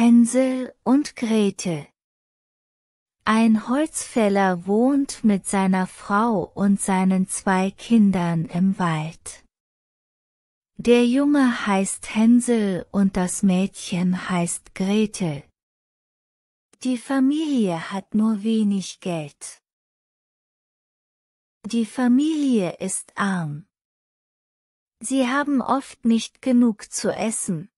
Hänsel und Grete. Ein Holzfäller wohnt mit seiner Frau und seinen zwei Kindern im Wald. Der Junge heißt Hänsel und das Mädchen heißt Grete. Die Familie hat nur wenig Geld. Die Familie ist arm. Sie haben oft nicht genug zu essen.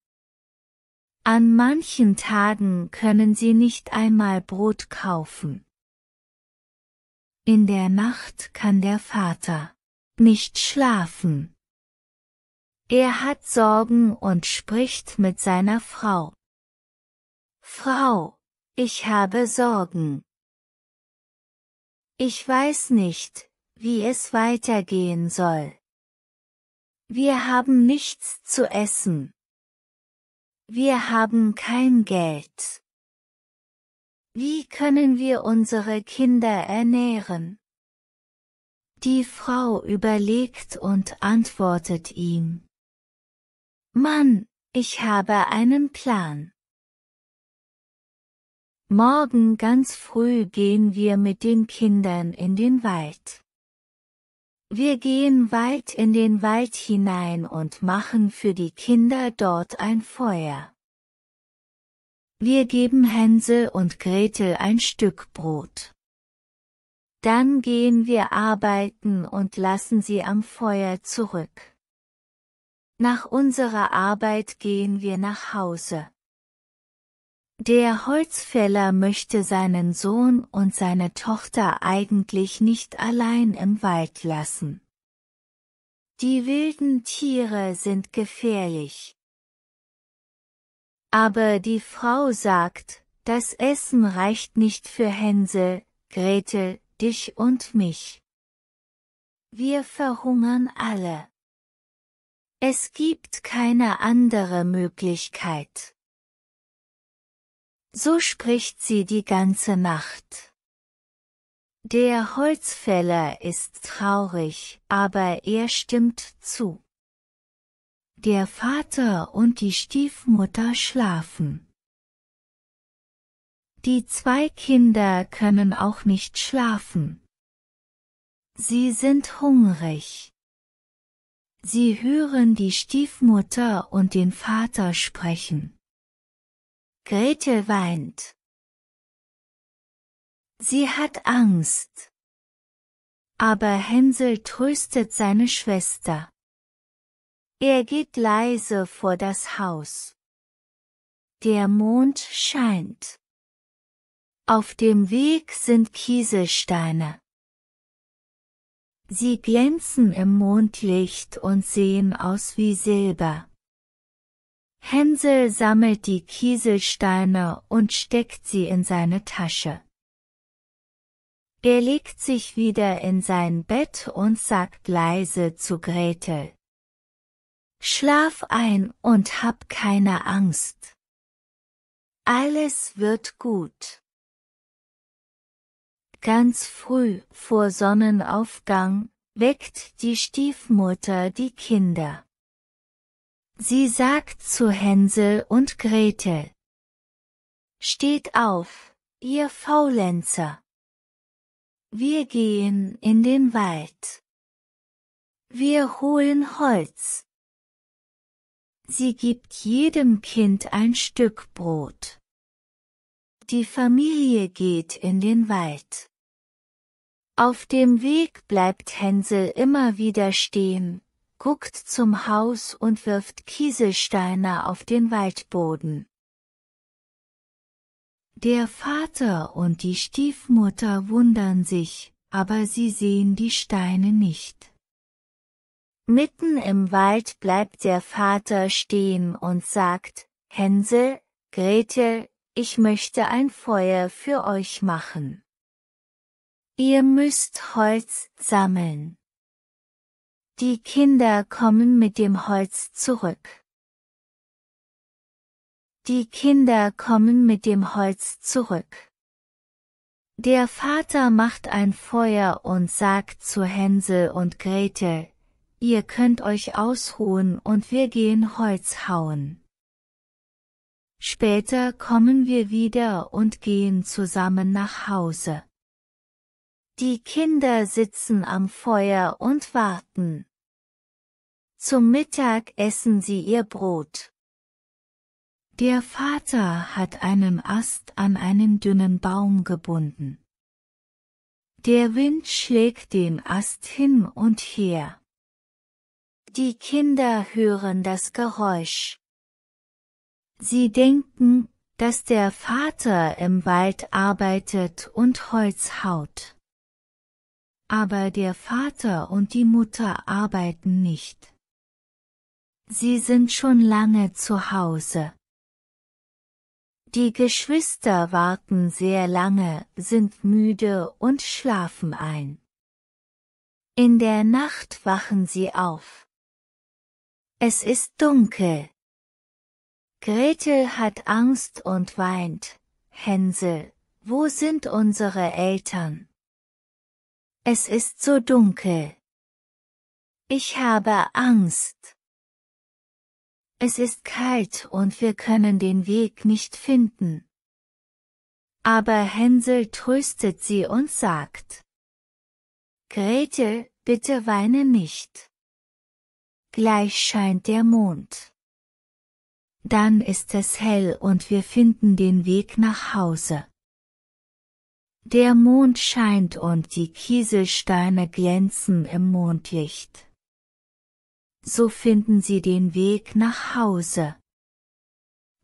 An manchen Tagen können sie nicht einmal Brot kaufen. In der Nacht kann der Vater nicht schlafen. Er hat Sorgen und spricht mit seiner Frau. Frau, ich habe Sorgen. Ich weiß nicht, wie es weitergehen soll. Wir haben nichts zu essen. Wir haben kein Geld. Wie können wir unsere Kinder ernähren? Die Frau überlegt und antwortet ihm. Mann, ich habe einen Plan. Morgen ganz früh gehen wir mit den Kindern in den Wald. Wir gehen weit in den Wald hinein und machen für die Kinder dort ein Feuer. Wir geben Hänsel und Gretel ein Stück Brot. Dann gehen wir arbeiten und lassen sie am Feuer zurück. Nach unserer Arbeit gehen wir nach Hause. Der Holzfäller möchte seinen Sohn und seine Tochter eigentlich nicht allein im Wald lassen. Die wilden Tiere sind gefährlich. Aber die Frau sagt, das Essen reicht nicht für Hänsel, Gretel, dich und mich. Wir verhungern alle. Es gibt keine andere Möglichkeit so spricht sie die ganze Nacht. Der Holzfäller ist traurig, aber er stimmt zu. Der Vater und die Stiefmutter schlafen. Die zwei Kinder können auch nicht schlafen. Sie sind hungrig. Sie hören die Stiefmutter und den Vater sprechen. Grete weint. Sie hat Angst. Aber Hänsel tröstet seine Schwester. Er geht leise vor das Haus. Der Mond scheint. Auf dem Weg sind Kieselsteine. Sie glänzen im Mondlicht und sehen aus wie Silber. Hänsel sammelt die Kieselsteine und steckt sie in seine Tasche. Er legt sich wieder in sein Bett und sagt leise zu Gretel. Schlaf ein und hab keine Angst. Alles wird gut. Ganz früh, vor Sonnenaufgang, weckt die Stiefmutter die Kinder. Sie sagt zu Hänsel und Gretel. Steht auf, ihr Faulenzer. Wir gehen in den Wald. Wir holen Holz. Sie gibt jedem Kind ein Stück Brot. Die Familie geht in den Wald. Auf dem Weg bleibt Hänsel immer wieder stehen, guckt zum Haus und wirft Kieselsteine auf den Waldboden. Der Vater und die Stiefmutter wundern sich, aber sie sehen die Steine nicht. Mitten im Wald bleibt der Vater stehen und sagt, Hänsel, Gretel, ich möchte ein Feuer für euch machen. Ihr müsst Holz sammeln. Die Kinder kommen mit dem Holz zurück. Die Kinder kommen mit dem Holz zurück. Der Vater macht ein Feuer und sagt zu Hänsel und Grete, ihr könnt euch ausruhen und wir gehen Holz hauen. Später kommen wir wieder und gehen zusammen nach Hause. Die Kinder sitzen am Feuer und warten. Zum Mittag essen sie ihr Brot. Der Vater hat einen Ast an einen dünnen Baum gebunden. Der Wind schlägt den Ast hin und her. Die Kinder hören das Geräusch. Sie denken, dass der Vater im Wald arbeitet und Holz haut. Aber der Vater und die Mutter arbeiten nicht. Sie sind schon lange zu Hause. Die Geschwister warten sehr lange, sind müde und schlafen ein. In der Nacht wachen sie auf. Es ist dunkel. Gretel hat Angst und weint. Hänsel, wo sind unsere Eltern? Es ist so dunkel. Ich habe Angst. Es ist kalt und wir können den Weg nicht finden. Aber Hänsel tröstet sie und sagt, Gretel, bitte weine nicht. Gleich scheint der Mond. Dann ist es hell und wir finden den Weg nach Hause. Der Mond scheint und die Kieselsteine glänzen im Mondlicht so finden sie den Weg nach Hause.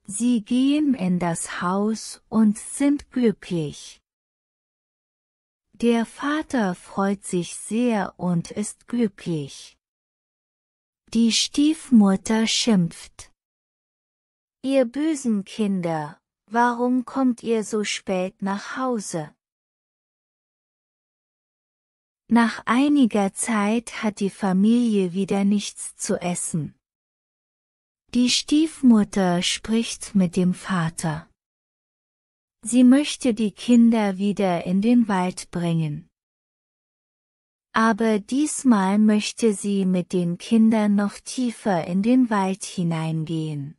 Sie gehen in das Haus und sind glücklich. Der Vater freut sich sehr und ist glücklich. Die Stiefmutter schimpft. Ihr bösen Kinder, warum kommt ihr so spät nach Hause? Nach einiger Zeit hat die Familie wieder nichts zu essen. Die Stiefmutter spricht mit dem Vater. Sie möchte die Kinder wieder in den Wald bringen. Aber diesmal möchte sie mit den Kindern noch tiefer in den Wald hineingehen.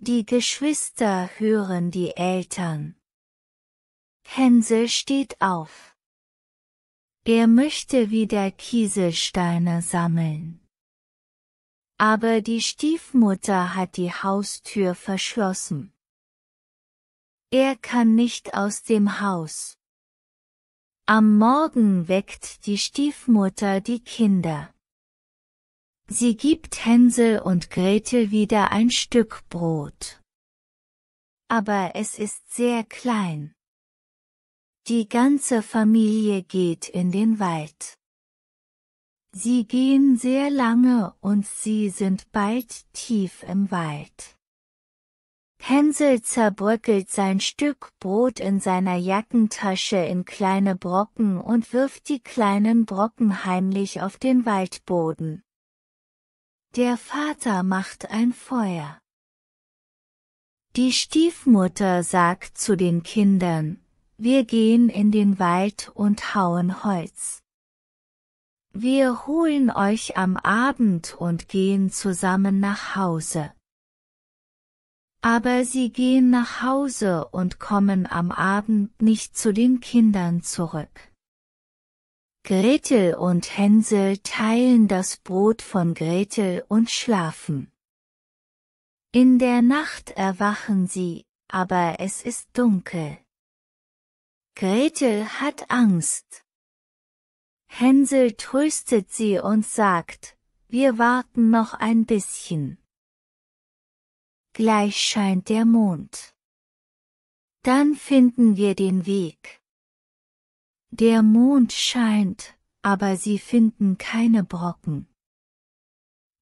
Die Geschwister hören die Eltern. Hänsel steht auf. Er möchte wieder Kieselsteine sammeln. Aber die Stiefmutter hat die Haustür verschlossen. Er kann nicht aus dem Haus. Am Morgen weckt die Stiefmutter die Kinder. Sie gibt Hänsel und Gretel wieder ein Stück Brot. Aber es ist sehr klein. Die ganze Familie geht in den Wald. Sie gehen sehr lange und sie sind bald tief im Wald. Hänsel zerbröckelt sein Stück Brot in seiner Jackentasche in kleine Brocken und wirft die kleinen Brocken heimlich auf den Waldboden. Der Vater macht ein Feuer. Die Stiefmutter sagt zu den Kindern, wir gehen in den Wald und hauen Holz. Wir holen euch am Abend und gehen zusammen nach Hause. Aber sie gehen nach Hause und kommen am Abend nicht zu den Kindern zurück. Gretel und Hänsel teilen das Brot von Gretel und schlafen. In der Nacht erwachen sie, aber es ist dunkel. Gretel hat Angst. Hänsel tröstet sie und sagt, wir warten noch ein bisschen. Gleich scheint der Mond. Dann finden wir den Weg. Der Mond scheint, aber sie finden keine Brocken.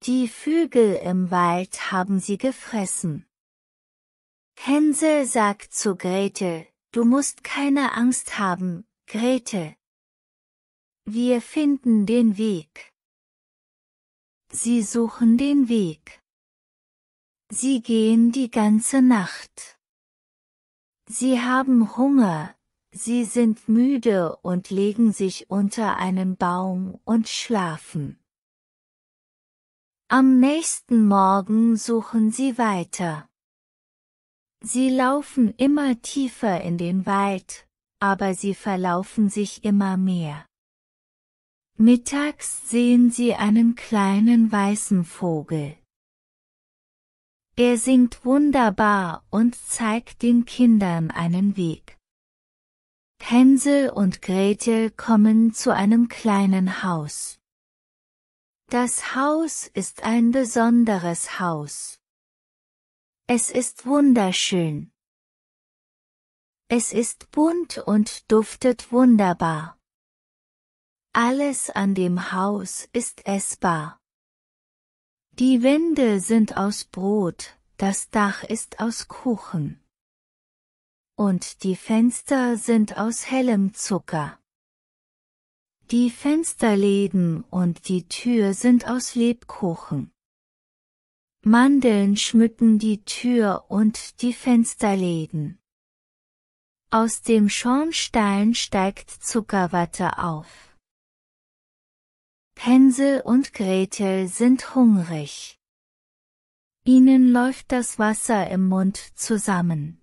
Die Vögel im Wald haben sie gefressen. Hänsel sagt zu Gretel, Du musst keine Angst haben, Grete. Wir finden den Weg. Sie suchen den Weg. Sie gehen die ganze Nacht. Sie haben Hunger, sie sind müde und legen sich unter einen Baum und schlafen. Am nächsten Morgen suchen sie weiter. Sie laufen immer tiefer in den Wald, aber sie verlaufen sich immer mehr. Mittags sehen sie einen kleinen weißen Vogel. Er singt wunderbar und zeigt den Kindern einen Weg. Hänsel und Gretel kommen zu einem kleinen Haus. Das Haus ist ein besonderes Haus. Es ist wunderschön. Es ist bunt und duftet wunderbar. Alles an dem Haus ist essbar. Die Wände sind aus Brot, das Dach ist aus Kuchen. Und die Fenster sind aus hellem Zucker. Die Fensterläden und die Tür sind aus Lebkuchen. Mandeln schmücken die Tür und die Fensterläden. Aus dem Schornstein steigt Zuckerwatte auf. Hänsel und Gretel sind hungrig. Ihnen läuft das Wasser im Mund zusammen.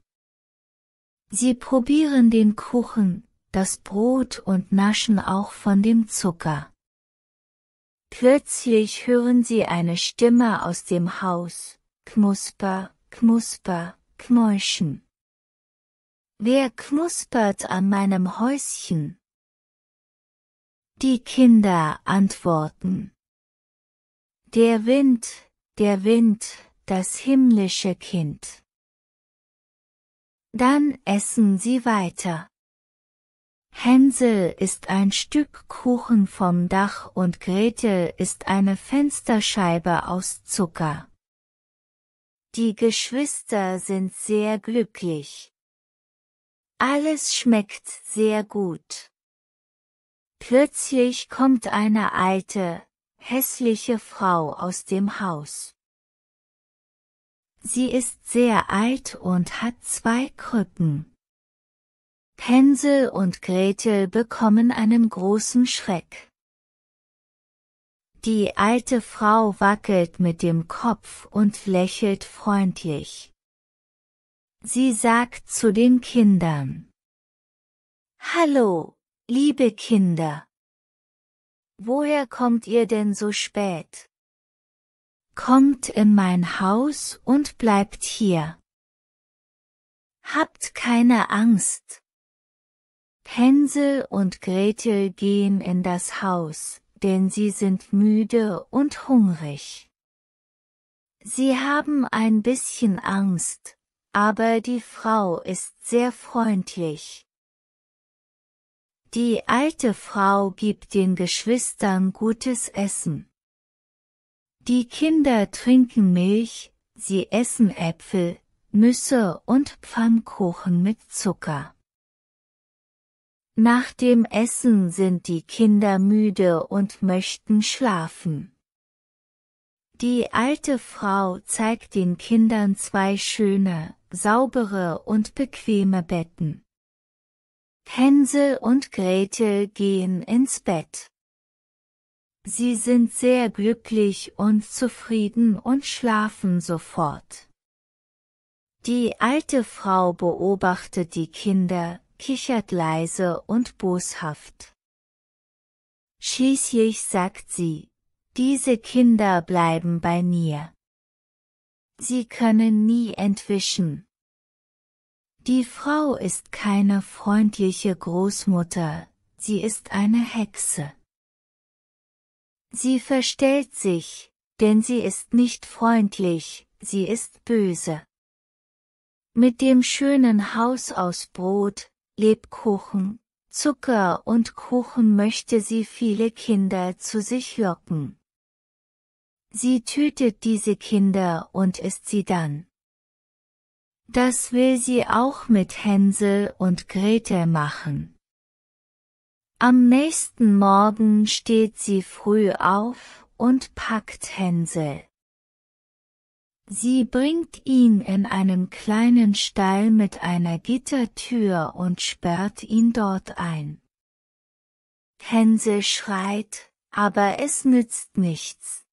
Sie probieren den Kuchen, das Brot und naschen auch von dem Zucker. Plötzlich hören sie eine Stimme aus dem Haus, knusper, knusper, knäuschen. Wer knuspert an meinem Häuschen? Die Kinder antworten. Der Wind, der Wind, das himmlische Kind. Dann essen sie weiter. Hänsel ist ein Stück Kuchen vom Dach und Gretel ist eine Fensterscheibe aus Zucker. Die Geschwister sind sehr glücklich. Alles schmeckt sehr gut. Plötzlich kommt eine alte, hässliche Frau aus dem Haus. Sie ist sehr alt und hat zwei Krücken. Hänsel und Gretel bekommen einen großen Schreck. Die alte Frau wackelt mit dem Kopf und lächelt freundlich. Sie sagt zu den Kindern. Hallo, liebe Kinder. Woher kommt ihr denn so spät? Kommt in mein Haus und bleibt hier. Habt keine Angst, Hänsel und Gretel gehen in das Haus, denn sie sind müde und hungrig. Sie haben ein bisschen Angst, aber die Frau ist sehr freundlich. Die alte Frau gibt den Geschwistern gutes Essen. Die Kinder trinken Milch, sie essen Äpfel, Nüsse und Pfannkuchen mit Zucker. Nach dem Essen sind die Kinder müde und möchten schlafen. Die alte Frau zeigt den Kindern zwei schöne, saubere und bequeme Betten. Hänsel und Gretel gehen ins Bett. Sie sind sehr glücklich und zufrieden und schlafen sofort. Die alte Frau beobachtet die Kinder, kichert leise und boshaft. Schließlich sagt sie, diese Kinder bleiben bei mir. Sie können nie entwischen. Die Frau ist keine freundliche Großmutter, sie ist eine Hexe. Sie verstellt sich, denn sie ist nicht freundlich, sie ist böse. Mit dem schönen Haus aus Brot, Lebkuchen, Zucker und Kuchen möchte sie viele Kinder zu sich locken. Sie tötet diese Kinder und isst sie dann. Das will sie auch mit Hänsel und Gretel machen. Am nächsten Morgen steht sie früh auf und packt Hänsel. Sie bringt ihn in einen kleinen Stall mit einer Gittertür und sperrt ihn dort ein. Hänsel schreit, aber es nützt nichts.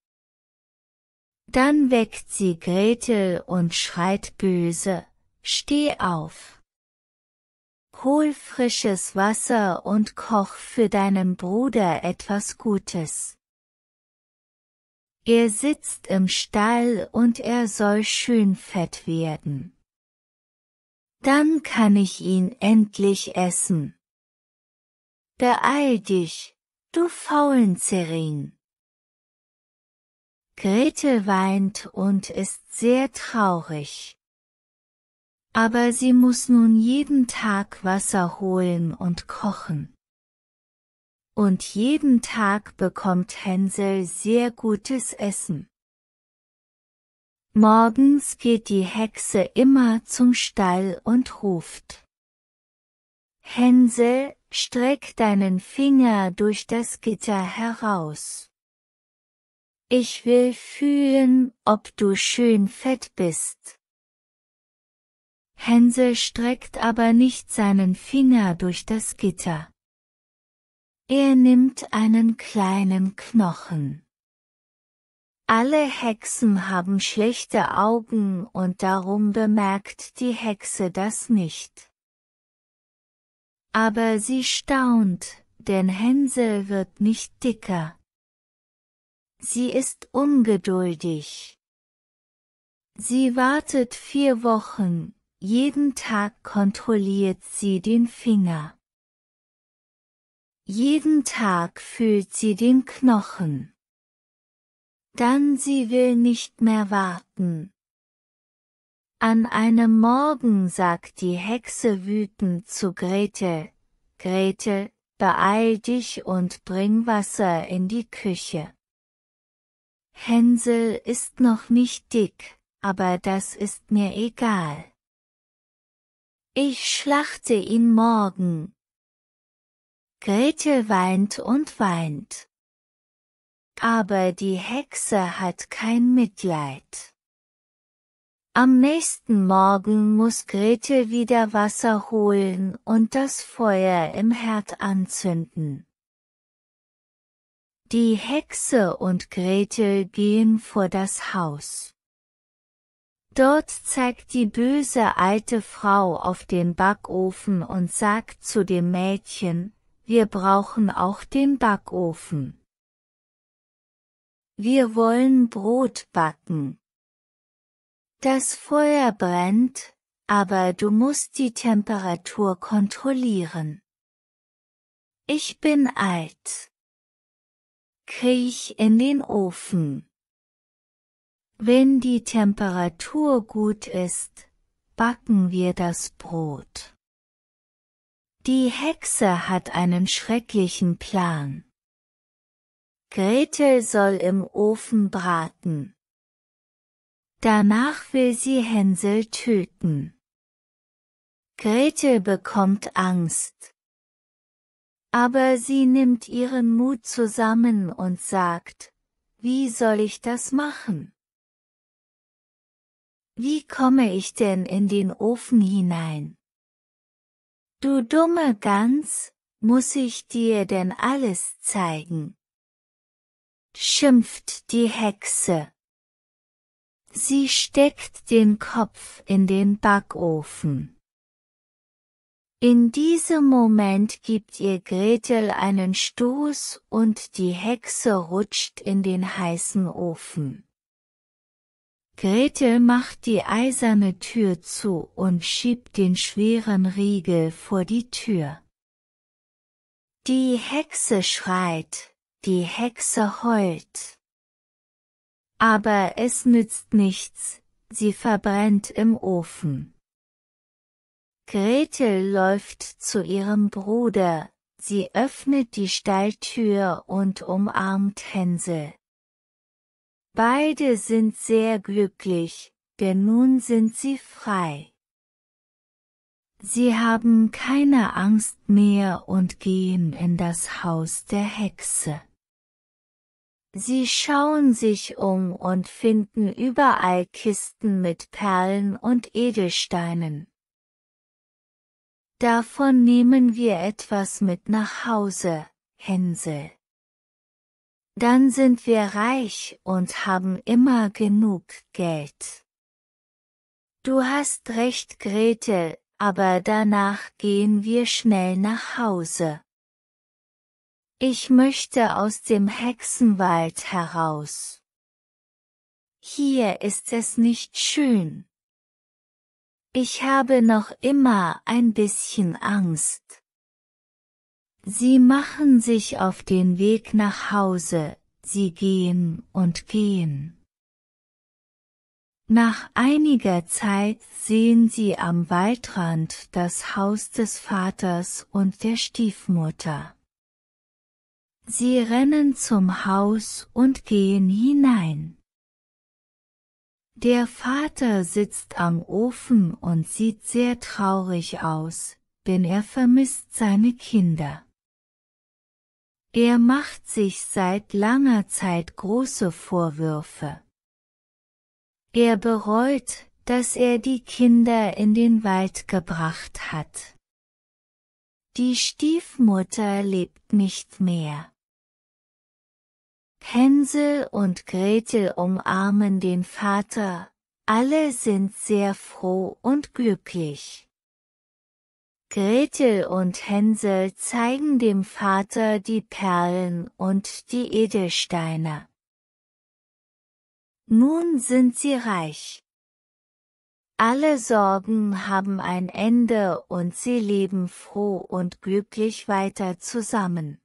Dann weckt sie Gretel und schreit böse, steh auf. Hol frisches Wasser und koch für deinen Bruder etwas Gutes. Er sitzt im Stall und er soll schön fett werden. Dann kann ich ihn endlich essen. Beeil dich, du faulen Zerin. Grete weint und ist sehr traurig. Aber sie muss nun jeden Tag Wasser holen und kochen und jeden Tag bekommt Hänsel sehr gutes Essen. Morgens geht die Hexe immer zum Stall und ruft. Hänsel, streck deinen Finger durch das Gitter heraus. Ich will fühlen, ob du schön fett bist. Hänsel streckt aber nicht seinen Finger durch das Gitter. Er nimmt einen kleinen Knochen. Alle Hexen haben schlechte Augen und darum bemerkt die Hexe das nicht. Aber sie staunt, denn Hänsel wird nicht dicker. Sie ist ungeduldig. Sie wartet vier Wochen, jeden Tag kontrolliert sie den Finger. Jeden Tag fühlt sie den Knochen. Dann sie will nicht mehr warten. An einem Morgen sagt die Hexe wütend zu Grete, Grete, beeil dich und bring Wasser in die Küche. Hänsel ist noch nicht dick, aber das ist mir egal. Ich schlachte ihn morgen, Gretel weint und weint. Aber die Hexe hat kein Mitleid. Am nächsten Morgen muss Gretel wieder Wasser holen und das Feuer im Herd anzünden. Die Hexe und Gretel gehen vor das Haus. Dort zeigt die böse alte Frau auf den Backofen und sagt zu dem Mädchen, wir brauchen auch den Backofen. Wir wollen Brot backen. Das Feuer brennt, aber du musst die Temperatur kontrollieren. Ich bin alt. Kriech in den Ofen. Wenn die Temperatur gut ist, backen wir das Brot. Die Hexe hat einen schrecklichen Plan. Gretel soll im Ofen braten. Danach will sie Hänsel töten. Gretel bekommt Angst. Aber sie nimmt ihren Mut zusammen und sagt, wie soll ich das machen? Wie komme ich denn in den Ofen hinein? Du dumme Gans, muss ich dir denn alles zeigen? schimpft die Hexe. Sie steckt den Kopf in den Backofen. In diesem Moment gibt ihr Gretel einen Stoß und die Hexe rutscht in den heißen Ofen. Gretel macht die eiserne Tür zu und schiebt den schweren Riegel vor die Tür. Die Hexe schreit, die Hexe heult. Aber es nützt nichts, sie verbrennt im Ofen. Gretel läuft zu ihrem Bruder, sie öffnet die Stalltür und umarmt Hänsel. Beide sind sehr glücklich, denn nun sind sie frei. Sie haben keine Angst mehr und gehen in das Haus der Hexe. Sie schauen sich um und finden überall Kisten mit Perlen und Edelsteinen. Davon nehmen wir etwas mit nach Hause, Hänsel. Dann sind wir reich und haben immer genug Geld. Du hast recht, Gretel, aber danach gehen wir schnell nach Hause. Ich möchte aus dem Hexenwald heraus. Hier ist es nicht schön. Ich habe noch immer ein bisschen Angst. Sie machen sich auf den Weg nach Hause, sie gehen und gehen. Nach einiger Zeit sehen sie am Waldrand das Haus des Vaters und der Stiefmutter. Sie rennen zum Haus und gehen hinein. Der Vater sitzt am Ofen und sieht sehr traurig aus, denn er vermisst seine Kinder. Er macht sich seit langer Zeit große Vorwürfe. Er bereut, dass er die Kinder in den Wald gebracht hat. Die Stiefmutter lebt nicht mehr. Hänsel und Gretel umarmen den Vater, alle sind sehr froh und glücklich. Gretel und Hänsel zeigen dem Vater die Perlen und die Edelsteine. Nun sind sie reich. Alle Sorgen haben ein Ende und sie leben froh und glücklich weiter zusammen.